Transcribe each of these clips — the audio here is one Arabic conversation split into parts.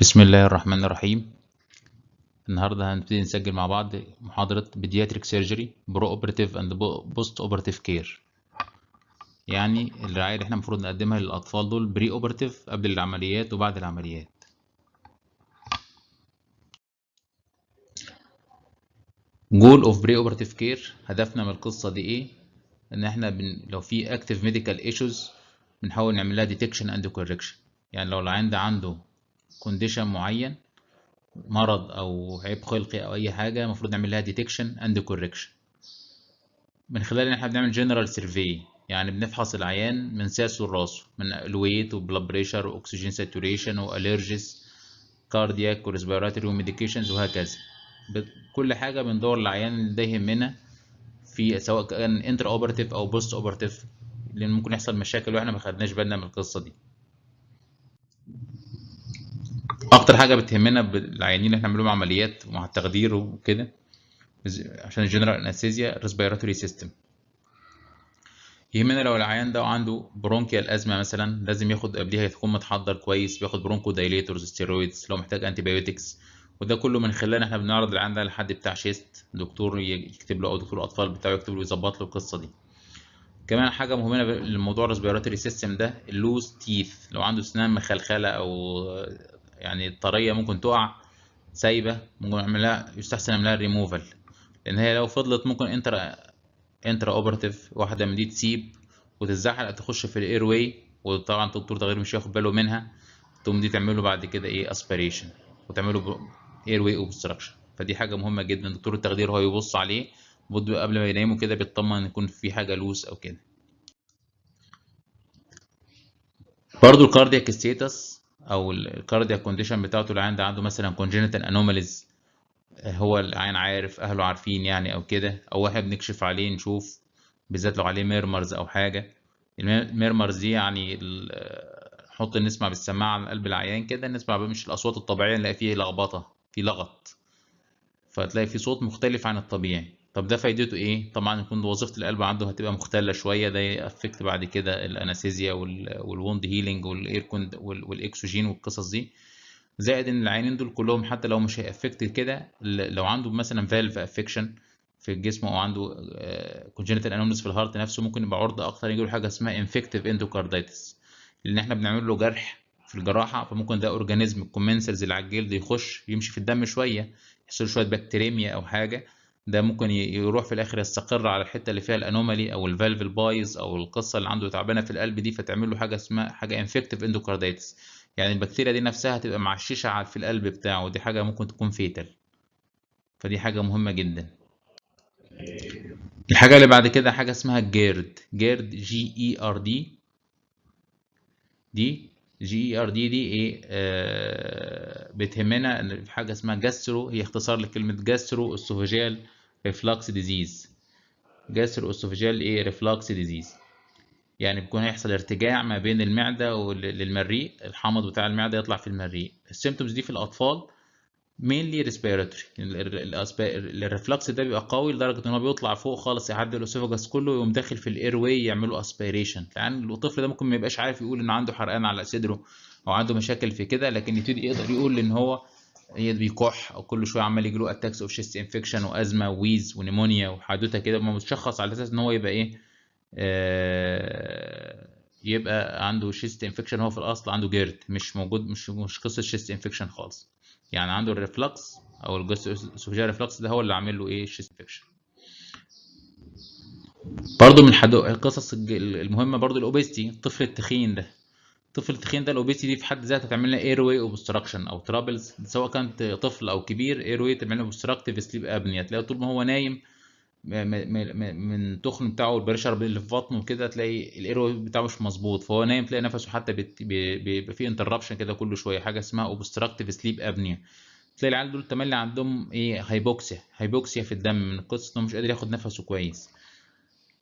بسم الله الرحمن الرحيم النهارده هنبتدي نسجل مع بعض محاضرة بيدياتريك سيرجري برو اوبراتيف اند بوست اوبراتيف كير يعني الرعاية اللي احنا المفروض نقدمها للأطفال دول بري اوبراتيف قبل العمليات وبعد العمليات جول اوف بري اوبراتيف كير هدفنا من القصة دي ايه؟ ان احنا بن... لو في اكتف ميديكال ايشوز بنحاول نعمل لها ديتكشن اند كوركشن يعني لو العيان ده عنده كونديشن معين مرض او عيب خلقي او اي حاجه المفروض نعمل لها ديتكشن اند كوركشن من خلال ان احنا بنعمل جنرال سيرفي يعني بنفحص العيان من ساسه لراسه من الويت وبلاد بريشر واكسجين ساتوريشن والرجيز كاردياك وريسبيراتوري وميديكيشنز وهكذا كل حاجه بندور العيان اللي ده يهمنا في سواء كان انتر اوبرتيف او بوست اوبرتيف لان ممكن يحصل مشاكل واحنا ما خدناش بالنا من القصه دي اكتر حاجه بتهمنا بالعيانين اللي احنا بنعمل عمليات مع التخدير وكده عشان الجنرال انستيزيا ريسبيراتوري سيستم يهمنا لو العيان ده عنده برونكيال ازمه مثلا لازم ياخد قبليها يكون متحضر كويس بياخد برونكو دايليتورز ستيرويدز لو محتاج انتي بايوتكس وده كله من خلال احنا بنعرض العيان ده لحد بتاع شيست دكتور يكتب له او دكتور الاطفال بتاعه يكتب له يظبط له القصه دي كمان حاجه مهمه للموضوع الريسبيراتوري سيستم ده اللوز تيث لو عنده اسنان مخلخله او يعني الطريه ممكن تقع سايبه ممكن اعملها يستحسن اعملها ريموفال لان هي لو فضلت ممكن انتر انترا اوبرتيف واحده من دي تسيب وتتزحلق تخش في الاير واي وطبعا الدكتور ده غير مش هياخد باله منها تقوم دي تعمله بعد كده ايه اسبريشن وتعمله اير واي اوبستراكشن فدي حاجه مهمه جدا دكتور التخدير هو يبص عليه بده قبل ما ينامه كده بيطمن ان يكون في حاجه لوس او كده برضو الكاردياك ستيتس او الكارديا كونديشن بتاعته العيان ده عنده مثلا كونجنتال انوماليز آه، هو العيان عارف اهله عارفين يعني او كده او واحد بنكشف عليه نشوف بالذات لو عليه ميرمرز او حاجه الميرمرز دي يعني آه، نحط نسمع بالسماعه على قلب العيان كده نسمع بقى مش الاصوات الطبيعيه نلاقي فيه لخبطه في لغط فتلاقي في صوت مختلف عن الطبيعي طب ده فايدته ايه؟ طبعا يكون وظيفه القلب عنده هتبقى مختله شويه ده يأفكت بعد كده الانستيزيا والوند هيلينج والاير والاكسجين والقصص دي زائد ان العينين دول كلهم حتى لو مش هيأفكت كده لو عنده مثلا فالف افكشن في الجسم او عنده كونجنتال آه، انوملس في الهارت نفسه ممكن يبقى عرضه اكتر يجي له حاجه اسمها انفكتيف اندوكاردايتس لان احنا بنعمل له جرح في الجراحه فممكن ده اورجانيزم الكومنسلز اللي على الجلد يخش يمشي في الدم شويه يحصل شويه بكتيريميا او حاجه ده ممكن يروح في الاخر يستقر على الحته اللي فيها الانومالي او الفالف البايظ او القصه اللي عنده تعبانه في القلب دي فتعمل له حاجه اسمها حاجه انفكتيف اندوكارديتس يعني البكتيريا دي نفسها هتبقى معششه في القلب بتاعه دي حاجه ممكن تكون فيتال فدي حاجه مهمه جدا الحاجه اللي بعد كده حاجه اسمها جيرد جيرد جي اي ار دي دي جي اي ار دي دي ايه آه بتهمنا ان في حاجه اسمها جاسترو هي اختصار لكلمه جاسترو اسوفاجيال ريفلكس ديزيز جاسترو اسوفيجال ايه ريفلكس ديزيز يعني بيكون هيحصل ارتجاع ما بين المعده والمريء الحمض بتاع المعده يطلع في المريء السيمتومز دي في الاطفال مينلي ريسبيراتوري الريفلكس ده بيبقى قوي لدرجه ان هو بيطلع فوق خالص يعدي الاسوفاجاس كله ويقوم داخل في الاير واي يعملوا اسبيريشن لان الطفل ده ممكن ما يبقاش عارف يقول ان عنده حرقان على صدره او عنده مشاكل في كده لكن يبتدي يقدر يقول ان هو هي بيكح او كل شويه عمال يجي له اتاكس اوف شيست انفكشن وازمه وويز ونيمونيا وحدوته كده ما متشخص على اساس ان هو يبقى ايه آه يبقى عنده شيست انفكشن هو في الاصل عنده جيرد مش موجود مش مش قصه شيست انفكشن خالص يعني عنده الريفلكس او الجاستروسوفجيال ريفلكس ده هو اللي عامل له ايه شيست انفكشن برضه من القصص المهمه برضه الاوبيستي الطفل التخين ده طفل تخين ده دي في حد ذاتها تعمل لنا اير واي اوبستراكشن او ترابلز سواء كانت طفل او كبير اير واي تعمل له اوبستراكتيف سليب ابنيا تلاقي طول ما هو نايم من التخن بتاعه والبريشر اللي في بطنه وكده تلاقي الاير بتاعه مش مظبوط فهو نايم تلاقي نفسه حتى بيبقى فيه انتربشن كده كل شويه حاجه اسمها اوبستراكتيف سليب ابنيا تلاقي العيال دول تملي عندهم ايه هايبوكسيا هايبوكسيا في الدم من قصه انه مش قادر ياخد نفسه كويس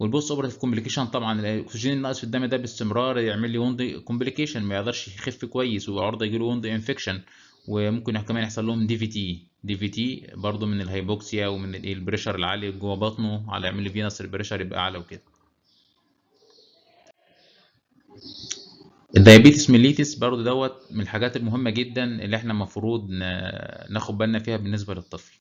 والبوست اوبرتيف كومبليكيشن طبعا الاكسجين الناقص في الدم ده باستمرار يعمل لي وند كومبليكيشن ما يقدرش يخف كويس وعرضه يجي له وند انفكشن وممكن كمان يحصل لهم دي في تي دي في تي برضه من الهيبوكسيا ومن البريشر العالي جوه بطنه على يعمل لي فينس البريشر يبقى اعلى وكده الديابيتس ميليتس برضه دوت من الحاجات المهمه جدا اللي احنا المفروض ناخد بالنا فيها بالنسبه للطفل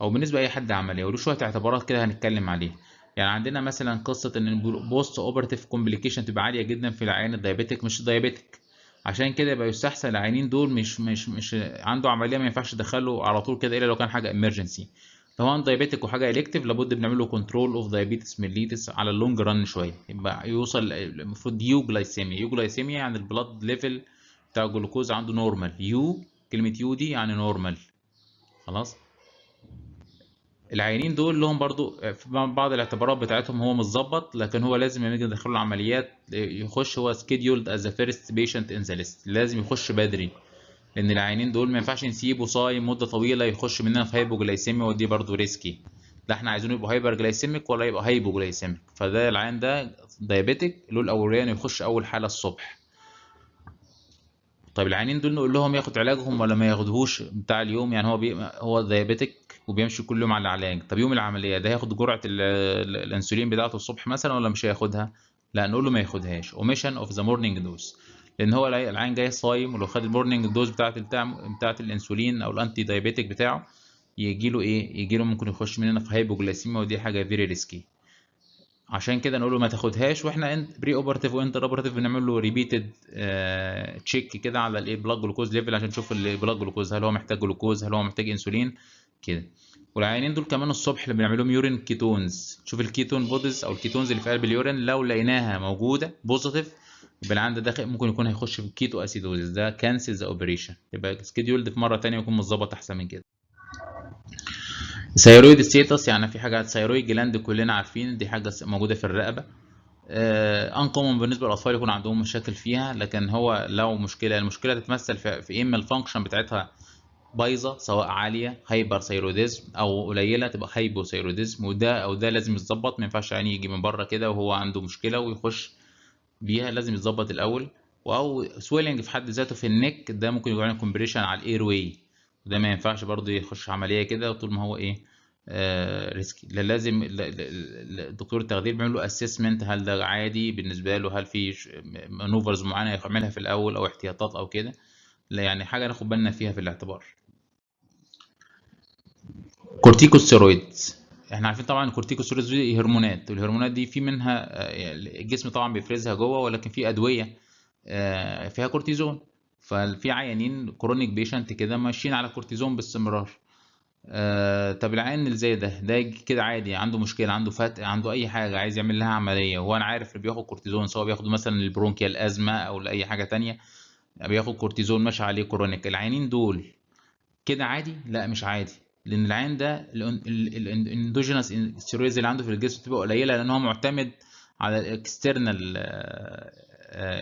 او بالنسبه لاي حد عمليه وله شويه اعتبارات كده هنتكلم عليها يعني عندنا مثلا قصه ان البوست اوبرتيف كومبليكيشن تبقى عاليه جدا في العيان الدايبيتك مش دايابيتيك عشان كده يبقى يستحسن العيانين دول مش مش مش عنده عمليه ما ينفعش تدخله على طول كده الا لو كان حاجه امرجنسي لو هو دايبيتك وحاجه الكتيف لابد بنعمل له كنترول اوف دايبيتس ميليتس على اللونج ران شويه يبقى يوصل المفروض يو جلايسيميا يو جلايسيميا يعني البلاد ليفل بتاع الجلوكوز عنده نورمال يو كلمه يو دي يعني نورمال خلاص العينين دول لهم برضو في بعض الاعتبارات بتاعتهم هو متظبط لكن هو لازم لما يجي ندخله العمليات يخش هو scheduled as the first patient in the list لازم يخش بدري لان العينين دول ما ينفعش نسيبه صايم مده طويله يخش مننا في هايبوجلايسيميا ودي برضو ريسكي لا احنا عايزينه يبقى هايبر جلايسيميك ولا يبقى هايبوجلايسيميك فده العين ده دايابيتيك له الاولويه يخش اول حاله الصبح طيب العينين دول نقول لهم ياخد علاجهم ولا ما ياخدهوش بتاع اليوم يعني هو بي... هو دايابيتك وبيمشي كل يوم على العلاج طب يوم العمليه ده هياخد جرعه ال... الانسولين بتاعته الصبح مثلا ولا مش هياخدها لا نقول له ما ياخدهاش اوميشن اوف ذا مورنينج دوز لان هو العين جاي صايم ولو خد المورنينج دوز بتاعه بتاع بتاعه الانسولين او الانتي دايابيتك بتاعه يجي له ايه يجي له ممكن يخش مننا في هايبوجلايسيميا ودي حاجه فيري ريسكي عشان كده نقول له ما تاخدهاش واحنا بري اوبرتيف وانتر اوبرتيف بنعمل له ريبيتد تشيك آه، كده على الايه بلاد جلوكوز ليفل عشان نشوف البلاك جلوكوز هل هو محتاج جلوكوز هل هو محتاج انسولين كده والعيانين دول كمان الصبح اللي بنعمل لهم يورين كيتونز شوف الكيتون بودز او الكيتونز اللي في قلب اليورين لو لقيناها موجوده بوزيتيف يبقى العيان ده داخل ممكن يكون هيخش في الكيتو اسيدوزيس ده كانسل ذا اوبريشن يبقى سكيدولد في مره ثانيه يكون متظبط احسن من كده ثيرويد ستيتس يعني في حاجه ثيرويد جلاند كلنا عارفين دي حاجه موجوده في الرقبه آه كومون بالنسبه للاطفال يكون عندهم مشاكل فيها لكن هو لو مشكله المشكله تتمثل في إيه؟ من الفانكشن بتاعتها بايظه سواء عاليه هايبر ثيروديزم او قليله تبقى هايبو ثيروديزم وده او ده لازم يتظبط ما ينفعش يعني يجي من بره كده وهو عنده مشكله ويخش بيها لازم يتظبط الاول او سويلنج في حد ذاته في النك ده ممكن يكون كومبريشن على الاير واي ده ما ينفعش برضه يخش عمليه كده طول ما هو ايه آه ريسكي لازم دكتور التخدير بيعمل له اسسمنت هل ده عادي بالنسبه له هل في مانوفرز معينه يعملها في الاول او احتياطات او كده لا يعني حاجه ناخد بالنا فيها في الاعتبار كورتيكوستيرويد احنا عارفين طبعا الكورتيكوستيرويد دي هرمونات والهرمونات دي في منها آه، يعني الجسم طبعا بيفرزها جوه ولكن في ادويه آه، فيها كورتيزون ففي عيانين كرونيك بيشنت كده ماشيين على كورتيزون باستمرار آه طب العيان اللي زي ده ده كده عادي عنده مشكله عنده فتق عنده اي حاجه عايز يعمل لها عمليه هو انا عارف اللي بياخد كورتيزون سواء بياخده مثلا للبرونكيا الازمه او لاي حاجه تانية بياخد كورتيزون ماشي عليه كرونيك العيانين دول كده عادي لا مش عادي لان العين ده الاندوجينس ستيرويدز اللي عنده في الجسم بتبقى قليله لان هو معتمد على الاكسترنال آه،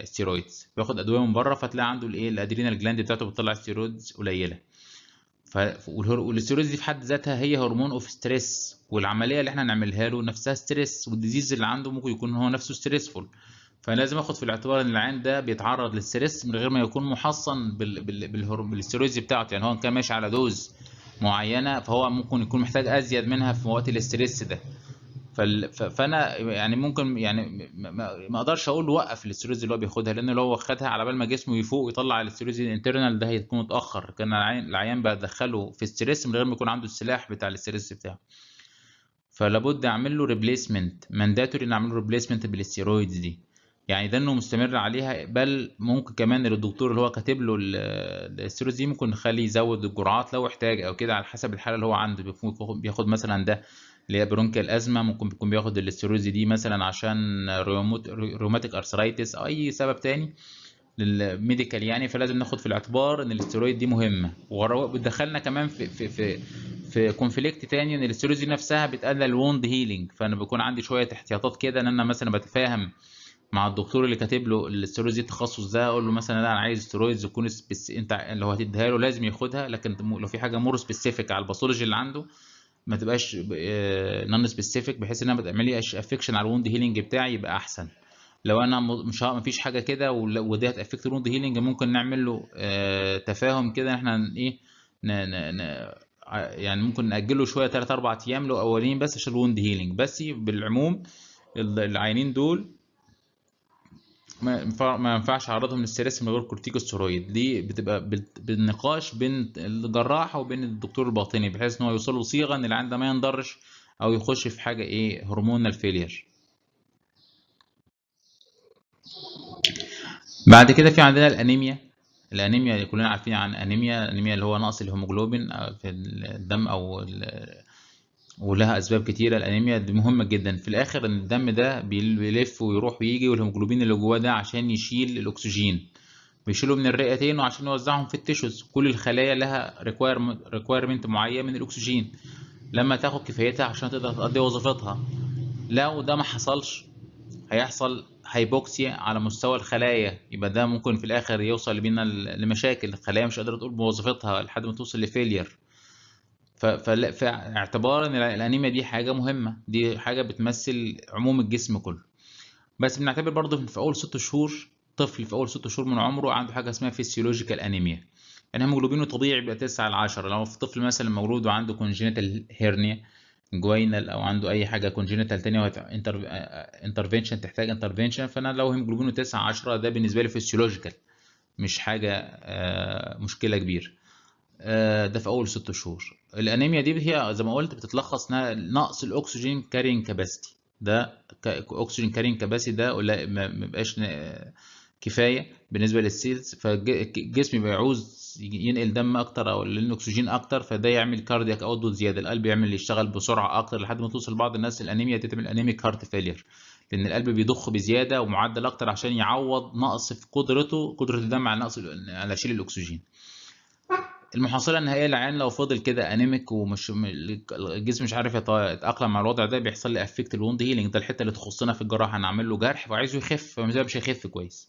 ستيرويدز آه، بياخد ادويه من بره فتلاقي عنده الايه الادرينال جلاند بتاعته بتطلع ستيرويدز قليله ف... والستيرويدز دي في حد ذاتها هي هرمون اوف ستريس والعمليه اللي احنا هنعملها له نفسها ستريس والديزيز اللي عنده ممكن يكون هو نفسه ستريسفول فلازم اخد في الاعتبار ان العين ده بيتعرض للستريس من غير ما يكون محصن بال... بال... بالهر... بالستيرويدز بتاعته يعني هو كان ماشي على دوز معينه فهو ممكن يكون محتاج ازيد منها في وقت الاستريس ده فانا يعني ممكن يعني ما اقدرش اقول وقف الاسترويدز اللي هو بياخدها لان لو خدها على بال ما جسمه يفوق ويطلع الاسترويدز الانترنال ده هيكون متاخر كان العيان بدخله في ستريس من غير ما يكون عنده السلاح بتاع الاستريس بتاعه فلابد اعمل له ريبليسمنت مانداتوري ان اعمل له ريبليسمنت بالستيرويدز دي يعني ده انه مستمر عليها بل ممكن كمان الدكتور اللي هو كاتب له الاستيرويدز دي ممكن نخليه يزود الجرعات لو احتاج او كده على حسب الحاله اللي هو عنده بياخد مثلا ده اللي هي برونكيال ازمه ممكن بيكون بياخد الاستيرويدز دي مثلا عشان روماتيك ارثرايتس او اي سبب تاني للميديكال يعني فلازم ناخد في الاعتبار ان الاستيرويد دي مهمه ودخلنا كمان في في في في كونفليكت تاني ان الاستيرويدز دي نفسها بتقلل ووند هيلينج فانا بيكون عندي شويه احتياطات كده ان انا مثلا بتفاهم مع الدكتور اللي كاتب له الاستيرويدز دي التخصص ده اقول له مثلا لا انا عايز استيرويدز تكون انت لو هتديها له لازم ياخدها لكن لو في حاجه مور سبيسيفيك على الباثولوجي اللي عنده ما تبقاش نون سبيسيفيك آه، بحيث انها ما تعمليش افكشن على الوند هيلينج بتاعي يبقى احسن لو انا مش ما فيش حاجه كده ودي هتافكت الوند هيلينج ممكن نعمل له آه، تفاهم كده احنا ايه يعني ممكن ناجله شويه 3 4 ايام لو اولين بس عشان الوند هيلينج بس بالعموم العينين دول ما ينفعش اعرضهم للسيرس من غير كورتيكوسترويد دي بتبقى بالنقاش بين الجراح وبين الدكتور الباطني بحيث ان هو يوصل له صيغه ان العيان ده ما ينضرش او يخش في حاجه ايه هرمونال فيلير بعد كده في عندنا الانيميا الانيميا اللي كلنا عارفين عن انيميا الانيميا اللي هو نقص الهيموجلوبين في الدم او ولها اسباب كتيره الانيميا دي مهمه جدا في الاخر ان الدم ده بيلف ويروح ويجي والهيموجلوبين اللي جواه ده عشان يشيل الاكسجين بيشيله من الرئتين وعشان يوزعهم في التيشوز كل الخلايا لها ريكويرمنت معين من الاكسجين لما تاخد كفايتها عشان تقدر تقضي وظيفتها لو ده ما حصلش هيحصل هايبوكسيا على مستوى الخلايا يبقى ده ممكن في الاخر يوصل بينا لمشاكل الخلايا مش قادره تقوم بوظيفتها لحد ما توصل لفيلير فاعتبار ان الانيميا دي حاجه مهمه دي حاجه بتمثل عموم الجسم كله بس بنعتبر برضه في اول ست شهور طفل في اول ست شهور من عمره عنده حاجه اسمها فيسيولوجيكال انيميا يعني هيموجلوبينه طبيعي بيبقى 9 على 10 لو في طفل مثلا مولود وعنده كونجنتال هيرنيا جوينال او عنده اي حاجه كونجنتال ثانيه انترفنشن تحتاج انترفنشن فانا لو هيموجلوبينه 9 10 ده بالنسبه لي فيسيولوجيكال مش حاجه آه، مشكله كبيره آه، ده في اول ست شهور الانيميا دي هي زي ما قلت بتتلخص انها نقص الاكسجين كارين كاباسيتي ده اكسجين كارين كاباسيتي ده ما بيبقاش كفايه بالنسبه للسيلز فالجسم بيعوز ينقل دم اكتر او الاكسجين اكتر فده يعمل كاردياك اوتبوت زياده القلب يعمل يشتغل بسرعه اكتر لحد ما توصل بعض الناس الانيميا تعمل انيميك هارت فيلير لان القلب بيضخ بزياده ومعدل اكتر عشان يعوض نقص في قدرته قدره الدم على نقص على شيل الاكسجين المحصله النهائيه للعيان لو فضل كده انيميك ومش الجسم مش عارف يتاقلم مع الوضع ده بيحصل لي افكت الوند هيلينج ده الحته اللي تخصنا في الجراحه هنعمل له جرح وعايزه يخف فمش مش هيخف كويس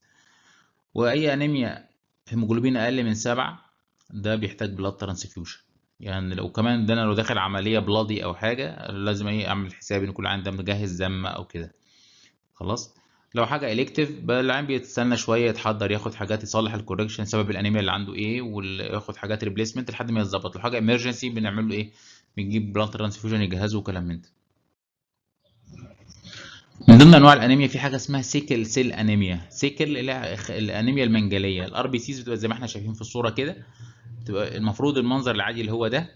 واي انيميا هيموجلوبين اقل من سبعة ده بيحتاج بلاد ترانسفيوشن يعني لو كمان ده انا لو داخل عمليه بلادي او حاجه لازم اعمل حسابي ان كل عندي مجهز دم او كده خلاص لو حاجه اليكتيف بقى العين بيتستنى شويه يتحضر ياخد حاجات يصلح الكوركشن سبب الانيميا اللي عنده ايه وياخد حاجات ريبليسمنت لحد ما يتظبط لو حاجه إمرجنسي بنعمل له ايه بنجيب بلانت ترانسفيوجن يجهزه وكلام من ده من ضمن انواع الانيميا في حاجه اسمها سيكل سيل انيميا سيكل اللي هي الانيميا المنجليه الار بي سيز بتبقى زي ما احنا شايفين في الصوره كده تبقى المفروض المنظر العادي اللي هو ده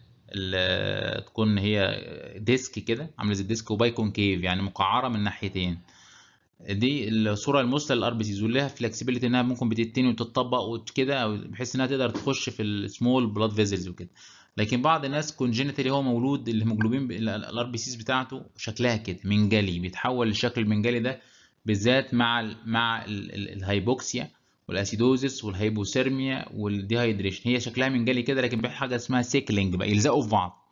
تكون هي ديسك كده عامله زي الديسك وباي كونكيف يعني مقعره من ناحيتين دي الصوره المثلى للار بي سيز وليها فلكسبيليتي انها ممكن بتتني وتتطبق وكده بحيث انها تقدر تخش في السمول بلاد فيزلز وكده لكن بعض الناس كونجينيتالي هو مولود الهيموجلوبين الار بي سيز بتاعته شكلها كده منجلي بيتحول للشكل المنجلي ده بالذات مع الـ مع الهايبوكسيا والاسيدوزس والهايبوثيرميا والديهايدريشن هي شكلها منجلي كده لكن بحاجه اسمها سيكلينج بقى يلزقوا في بعض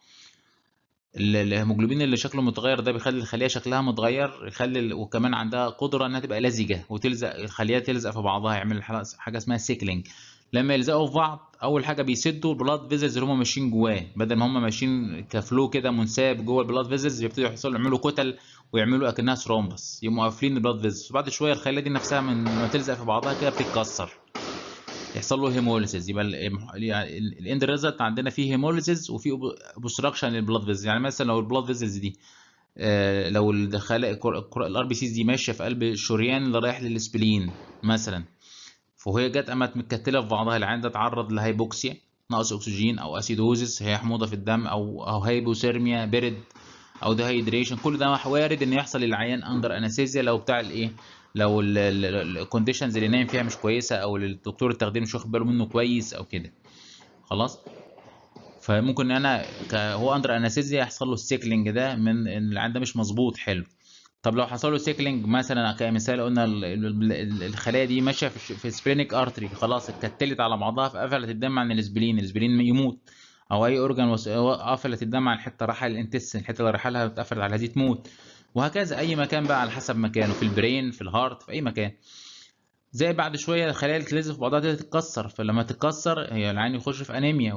الهيموجلوبين اللي شكله متغير ده بيخلي الخليه شكلها متغير يخلي وكمان عندها قدره انها تبقى لزجه وتلزق الخليه تلزق في بعضها يعمل حاجه اسمها سيكلينج لما يلزقوا في بعض اول حاجه بيسدوا البلاد فيزلز اللي هم ماشيين جواه بدل ما هم ماشيين كفلو كده منساب جوه البلاد فيزلز يبتدوا يحصلوا يعملوا كتل ويعملوا اكنها ثرومبس يقوموا قافلين البلاد فيزلز وبعد شويه الخليه دي نفسها من ما تلزق في بعضها كده بتتكسر يحصل له هيموليسيز يبقى الاند ريزلت عندنا فيه هيموليسيز وفيه اوبستراكشن للبلاد فيزلز يعني مثلا لو البلاد فيزلز دي آه، لو الخلايا الار بي سيز دي ماشيه في قلب الشريان اللي رايح للسبلين مثلا فهي جت قامت متكتله في بعضها العين ده اتعرض لهيبوكسيا نقص اكسجين او اسيدوزس هي حموضه في الدم او او هايبوثيرميا برد او ديهايدريشن كل ده وارد ان يحصل للعيان اندر انستيزيا لو بتاع الايه لو الكونديشنز اللي نايم فيها مش كويسه او الدكتور التخدير مش واخد باله منه كويس او كده خلاص فممكن انا هو اندر انستيزيا يحصل له السيكلينج ده من ان العيان ده مش مظبوط حلو طب لو حصل له سيكلينج مثلا كمثال قلنا الخلايا دي ماشيه في سبرينك ارتري خلاص اتكتلت على بعضها فقفلت الدم عن الاسبلين الاسبلين يموت او اي اورجان قفلت الدم عن حته راح الانتس الحته اللي راح لها اتقفلت على دي تموت وهكذا اي مكان بقى على حسب مكانه في البرين في الهارت في اي مكان زي بعد شويه الخلايا تلزق في بعضها تتكسر فلما تتكسر هي العين يخش في انيميا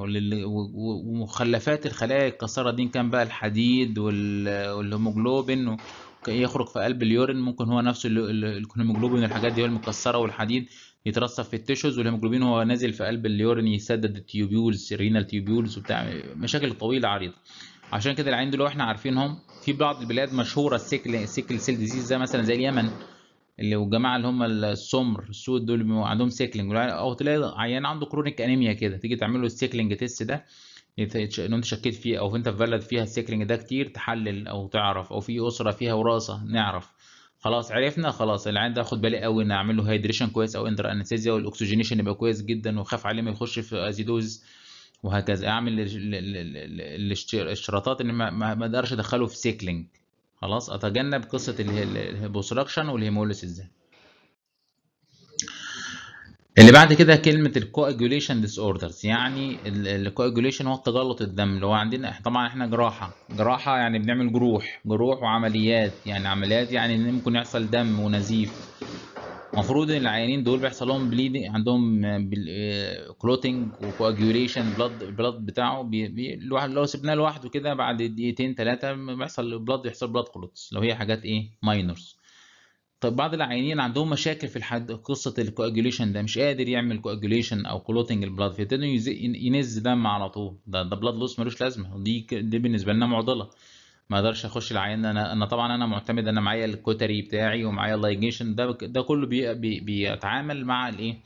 ومخلفات الخلايا الكسره دي كان بقى الحديد والهيموجلوبين يخرج في قلب اليورين ممكن هو نفسه الهيموجلوبين والحاجات دي هي المكسره والحديد يترسب في التيشوز والهيموجلوبين هو نازل في قلب اليورين يسدد التيوبيولز الرينال تيوبيولز وبتاع مشاكل طويله عريضه عشان كده العين دول احنا عارفينهم في بعض البلاد مشهوره السيكل السيكل سيل ديزيز زي مثلا زي اليمن اللي والجماعه اللي هم السمر السود دول عندهم سيكلينج او تلاقي عيان عنده كرونيك انيميا كده تيجي تعمل له السيكلينج تيست ده إيه، ان انت شكيت فيه او انت في بلد فيها السيكلينج ده كتير تحلل او تعرف او في اسره فيها وراثه نعرف خلاص عرفنا خلاص العيان ده اخد بالي قوي ان اعمل له هايدريشن كويس او اندر انستيزيا والاكسجينيشن يبقى كويس جدا وخاف عليه ما يخش في ازيدوز وهكذا اعمل الاشتراطات ان ما اقدرش ادخله في سيكلينج خلاص اتجنب قصه الهيبوستراكشن والهيموليسيس ده اللي بعد كده كلمة الكواجوليشن ديس اوردرز يعني الكواجوليشن هو تجلط الدم اللي هو عندنا طبعا احنا جراحة جراحة يعني بنعمل جروح جروح وعمليات يعني عمليات يعني ممكن يحصل دم ونزيف المفروض العيانين دول بيحصل لهم بليدنج عندهم كلوتنج وكواجيوليشن بلاد البلاد بتاعه بي بي الواحد لو سبناه لوحده كده بعد دقيقتين ثلاثه بيحصل بلاد يحصل بلاد كلوتس لو هي حاجات ايه ماينرز طب بعض العيانين عندهم مشاكل في الحد قصه الكواجيوليشن ده مش قادر يعمل كواجيوليشن او كلوتنج البلاد فيبتدي ينز دم على طول ده ده بلاد لوس ملوش لازمه دي دي بالنسبه لنا معضله ما اقدرش اخش العيان انا انا طبعا انا معتمد انا معايا الكوتري بتاعي ومعايا اللايجيشن ده ده كله بي بي بيتعامل مع الايه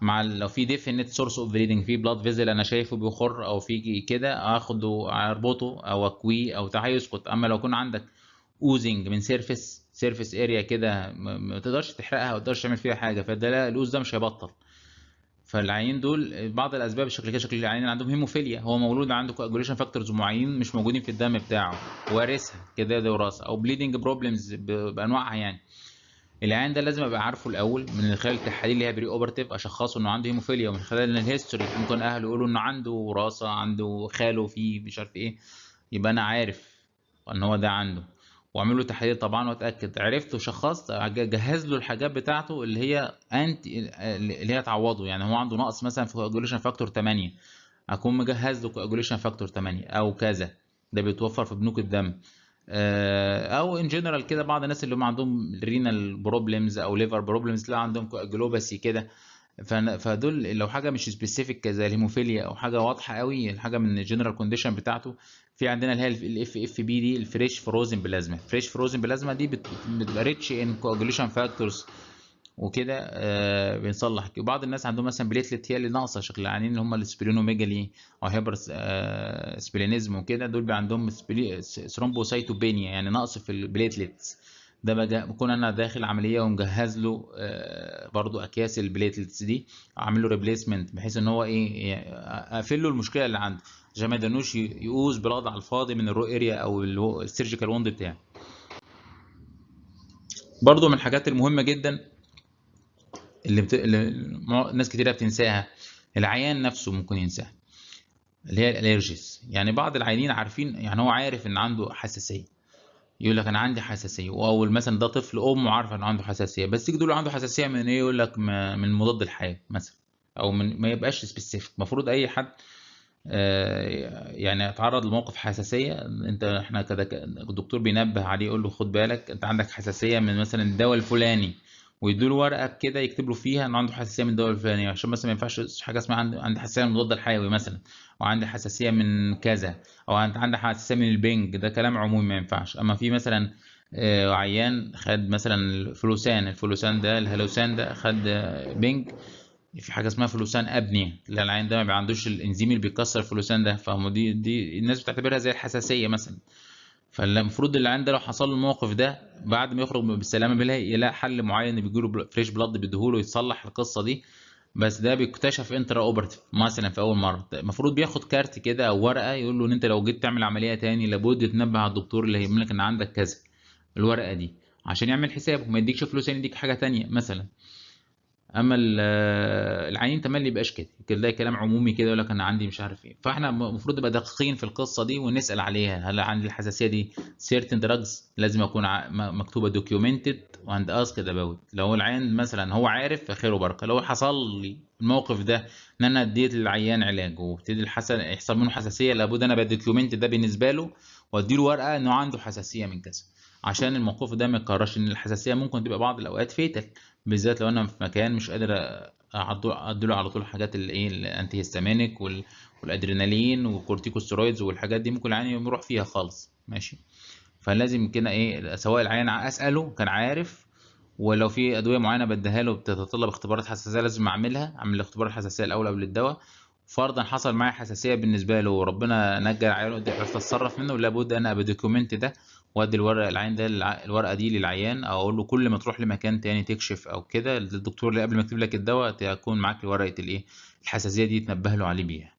مع لو في ديفينيت سورس اوف بليدنج في بلاد فيزل انا شايفه بيخر او في كده اخده اربطه او اكويه او تحت يسقط اما لو يكون عندك اوزنج من سيرفيس سيرفيس اريا كده ما تقدرش تحرقها ما تقدرش تعمل فيها حاجه فده الاوز ده مش هيبطل فالعيانين دول بعض الاسباب الشكل كده شكل العيان عندهم هيموفيليا هو مولود عنده كواجوليشن فاكتورز معينين مش موجودين في الدم بتاعه وارثها كده وراثه او بليدنج بروبلمز بانواعها يعني العيان ده لازم ابقى عارفه الاول من خلال التحاليل اللي هي بري اوبرتيف اشخصه انه عنده هيموفيليا ومن خلال الهيستوري ممكن اهله يقولوا انه عنده وراثه عنده خاله فيه مش عارف ايه يبقى انا عارف ان هو ده عنده واعمل له تحاليل طبعا واتاكد عرفت وشخصت اجهز له الحاجات بتاعته اللي هي انت اللي هي تعوضه يعني هو عنده نقص مثلا في كوجوليشن فاكتور 8 اكون مجهز له كوجوليشن فاكتور 8 او كذا ده بيتوفر في بنوك الدم آه، او ان جنرال كده بعض الناس اللي هم عندهم رينال بروبلمز او ليفر بروبلمز لا عندهم كوجلوباسي كده فدول لو حاجه مش سبيسيفيك زي الهيموفيليا او حاجه واضحه قوي الحاجه من الجنرال كونديشن بتاعته في عندنا اللي هي الاف اف بي دي الفريش فروزن بلازما فريش فروزن بلازما دي بتبقى ريتش ان كوجليشن فاكتورز وكده آه بنصلح بعض الناس عندهم مثلا بليتلت هي اللي ناقصه شكل عينين اللي هم السبلينوميجالي او هيبر آه سبلينيزم وكده دول بيبقى عندهم سبلي... ثرومبوسايتوبينيا يعني نقص في البليتلتس آه ده بجا... بكون انا داخل عمليه ومجهز له آه برضو اكياس البليتلتس دي اعمل له ريبليسمنت بحيث ان هو ايه يعني اقفل له المشكله اللي عنده عشان ما يدنوش يقوز بلغط على الفاضي من الرو اريا او السيرجيكال ووند بتاعه برضو من الحاجات المهمه جدا اللي, بت... اللي ناس كتيره بتنساها العيان نفسه ممكن ينساها اللي هي الالرجيز يعني بعض العيانين عارفين يعني هو عارف ان عنده حساسيه يقول لك انا عندي حساسيه او مثلا ده طفل امه عارفه انه عنده حساسيه بس تيجي تقول له عنده حساسيه من ايه يقول لك من مضاد الحيوي مثلا او من ما يبقاش سبيسيفيك المفروض اي حد آه، يعني اتعرض لموقف حساسيه انت احنا كده الدكتور بينبه عليه يقول له خد بالك انت عندك حساسيه من مثلا الدواء الفلاني ويدوا له ورقه كده يكتب له فيها ان عنده حساسيه من الدواء الفلاني عشان مثلا ما ينفعش حاجه اسمها عندي عندي حساسيه من المضاد الحيوي مثلا او عندي حساسيه من كذا او عندي حساسيه من البنج ده كلام عمومي ما ينفعش اما في مثلا آه، عيان خد مثلا الفلوسان الفلوسان ده الهلوسان ده خد بنج في حاجه اسمها فلوسان ابنيه العيان العين ده ما عندوش الانزيم اللي بيكسر الفلوسان ده فهم دي دي الناس بتعتبرها زي الحساسيه مثلا فالمفروض اللي عنده لو حصل له الموقف ده بعد ما يخرج بالسلامه بيلاقي يلاقي حل معين بيجي له فريش بلاد بيديهوله يتصلح القصه دي بس ده بيكتشف انترا اوبرتيف مثلا في اول مره المفروض بياخد كارت كده او ورقه يقول له ان انت لو جيت تعمل عمليه تاني لابد تنبه على الدكتور اللي هيقول لك ان عندك كذا الورقه دي عشان يعمل حسابه ما يديكش فلوس يعني يديك حاجه تانية مثلا اما آه، العيان تملي ما يبقاش كده ده كلام عمومي كده يقول لك انا عندي مش عارف ايه فاحنا المفروض نبقى دقيقين في القصه دي ونسال عليها هل عندي الحساسيه دي سيرتن دراجز لازم اكون مكتوبه دوكيومنتد واند اسك اباوت لو العيان مثلا هو عارف فخير وبركه لو حصل لي الموقف ده ان انا اديت للعيان علاج وابتدي الحسن يحصل منه حساسيه لابد انا بدوكيومنت ده بالنسبه له واديله ورقه انه عنده حساسيه من كذا عشان الموقف ده ما يتكررش ان الحساسيه ممكن تبقى بعض الاوقات فيتك بالذات لو انا في مكان مش قادر له على طول حاجات الايه الانتي هيستامينك والادرينالين والكورتيكوسترويدز والحاجات دي ممكن العيان يروح فيها خالص ماشي فلازم كده ايه سواء العيان اساله كان عارف ولو في ادويه معينه بديها له بتتطلب اختبارات حساسيه لازم اعملها اعمل اختبار الحساسيه الاول قبل الدواء فرضا حصل معايا حساسيه بالنسبه له وربنا نجى العيال وقدر اتصرف منه لابد انا بدوكيومنت ده وادي الورقه العين ده الورقه دي للعيان او اقول له كل ما تروح لمكان تاني تكشف او كده للدكتور اللي قبل ما يكتب لك الدواء تكون معاك ورقه الايه الحساسيه دي تنبه له عليه بيها